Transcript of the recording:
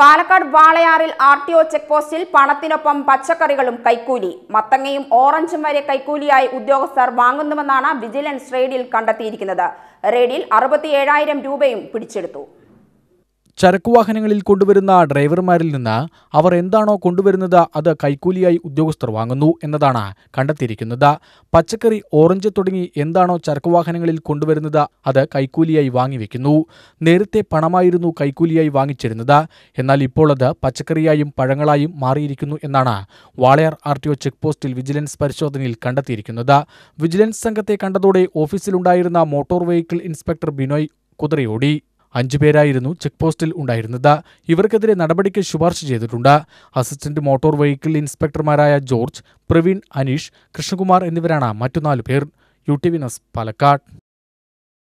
പാലക്കാട് വാളയാറിൽ R T O check പോസ്റ്റിൽ പണത്തിനൊപ്പം പച്ചക്കറികളും കൈക്കൂലി മത്തങ്ങയും ഓറഞ്ചും വരെ കൈക്കൂലിയായി ഉദ്യോഗസ്ഥർ വാങ്ങുന്നുവെന്നാണ് വിജിലൻസ് റെയ്ഡിൽ കണ്ടെത്തിയിരിക്കുന്നത് റെയ്ഡിൽ അറുപത്തിയേഴായിരം രൂപയും പിടിച്ചെടുത്തു ചരക്കു വാഹനങ്ങളിൽ കൊണ്ടുവരുന്ന ഡ്രൈവർമാരിൽ നിന്ന് അവർ എന്താണോ കൊണ്ടുവരുന്നത് അത് കൈക്കൂലിയായി ഉദ്യോഗസ്ഥർ വാങ്ങുന്നു എന്നതാണ് കണ്ടെത്തിയിരിക്കുന്നത് പച്ചക്കറി ഓറഞ്ച് തുടങ്ങി എന്താണോ ചരക്കു വാഹനങ്ങളിൽ കൊണ്ടുവരുന്നത് അത് കൈക്കൂലിയായി വാങ്ങിവെക്കുന്നു നേരത്തെ പണമായിരുന്നു കൈക്കൂലിയായി വാങ്ങിച്ചിരുന്നത് എന്നാൽ ഇപ്പോൾ അത് പച്ചക്കറിയായും പഴങ്ങളായും മാറിയിരിക്കുന്നു എന്നാണ് Walayar R T O check പോസ്റ്റിൽ വിജിലൻസ് പരിശോധനയിൽ കണ്ടെത്തിയിരിക്കുന്നത് വിജിലൻസ് സംഘത്തെ കണ്ടതോടെ ഓഫീസിലുണ്ടായിരുന്ന motor vehicle inspector Binoy Kuthirayodi അഞ്ചുപേരായിരുന്നു ചെക്ക് പോസ്റ്റിൽ ഉണ്ടായിരുന്നത് ഇവർക്കെതിരെ നടപടിക്ക് ശുപാർശ ചെയ്തിട്ടുണ്ട് അസിസ്റ്റന്റ് മോട്ടോർ വെഹിക്കിൾ ഇൻസ്പെക്ടർമാരായ ജോർജ് പ്രവീൺ അനീഷ് കൃഷ്ണകുമാർ എന്നിവരാണ് മറ്റു നാലു പേർ യു ടി വിനസ് പാലക്കാട്